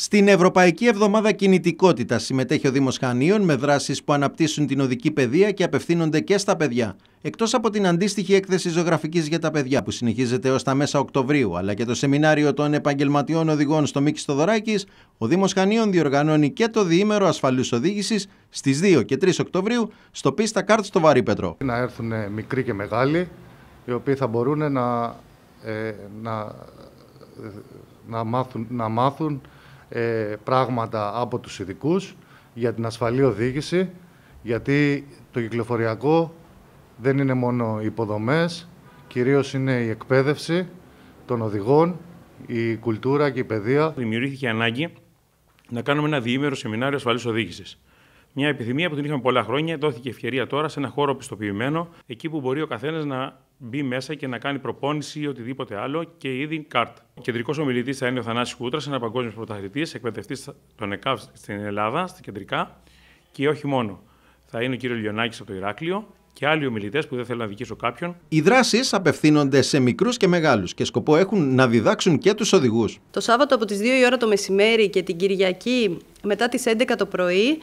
Στην Ευρωπαϊκή Εβδομάδα Κινητικότητας συμμετέχει ο Δήμος Χανίων με δράσεις που αναπτύσσουν την οδική παιδεία και απευθύνονται και στα παιδιά. Εκτός από την αντίστοιχη έκθεση ζωγραφικής για τα παιδιά που συνεχίζεται έω τα μέσα Οκτωβρίου, αλλά και το σεμινάριο των επαγγελματιών οδηγών στο Μίκη Στοδωράκη, ο Δήμος Χανίων διοργανώνει και το διήμερο ασφαλούς οδήγησης στις 2 και 3 Οκτωβρίου στο Πίστα Κάρτ στο Βαρύπετρο. Να έρθουν μικροί και μεγάλοι, οι οποίοι θα μπορούν να, ε, να, ε, Να μάθουν ε, πράγματα από τους ειδικούς για την ασφαλή οδήγηση, γιατί το κυκλοφοριακό δεν είναι μόνο οι υποδομές, κυρίως είναι η εκπαίδευση των οδηγών, η κουλτούρα και η παιδεία. Δημιουργήθηκε ανάγκη να κάνουμε ένα διήμερο σεμινάριο ασφαλής οδήγησης. Μια επιθυμία που την είχαμε πολλά χρόνια, δόθηκε ευκαιρία τώρα σε ένα χώρο πιστοποιημένο, εκεί που μπορεί ο καθένας να μπει μέσα και να κάνει προπόνηση ή οτιδήποτε άλλο και ήδη κάρτα. Ο κεντρικός ομιλητής θα είναι ο Θανάσης Κούτρας, ένας παγκόσμιος πρωταθλητής, εκπαιδευτής των ΕΚΑΒ στην Ελλάδα, στα κεντρικά και όχι μόνο. Θα είναι ο κύριος Λιονάκης από το Ηράκλειο και άλλοι ομιλητές που δεν θέλω να δικήσω κάποιον. Οι δράσεις απευθύνονται σε μικρούς και μεγάλους και σκοπό έχουν να διδάξουν και τους οδηγούς. Το Σάββατο από τις 2 η ώρα το μεσημέρι και την Κυριακή μετά τις 11 το πρωί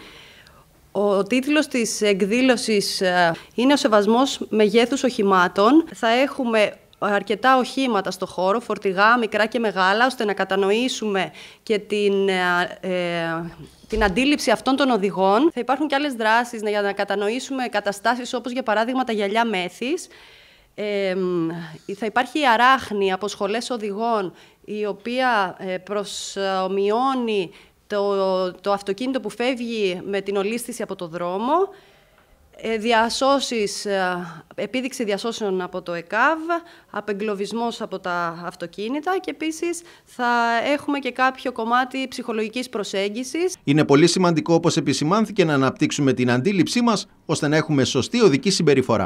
ο τίτλος της εκδήλωσης ε, είναι «Ο σεβασμός μεγέθους οχημάτων». Θα έχουμε αρκετά οχήματα στο χώρο, φορτηγά, μικρά και μεγάλα, ώστε να κατανοήσουμε και την, ε, ε, την αντίληψη αυτών των οδηγών. Θα υπάρχουν και άλλες δράσεις για να κατανοήσουμε καταστάσεις όπως για παράδειγμα τα γυαλιά μέθης. θα υπάρχει η αράχνη από σχολές οδηγών η οποία προσομοιώνει το, το αυτοκίνητο που φεύγει με την ολίσθηση από το δρόμο, ε, διασώσεις, ε, επίδειξη διασώσεων από το ΕΚΑΒ, απεγκλωβισμός από τα αυτοκίνητα και επίσης θα έχουμε και κάποιο κομμάτι ψυχολογικής προσέγγισης. Είναι πολύ σημαντικό όπως επισημάνθηκε να αναπτύξουμε την αντίληψή μας ώστε να έχουμε σωστή οδική συμπεριφορά.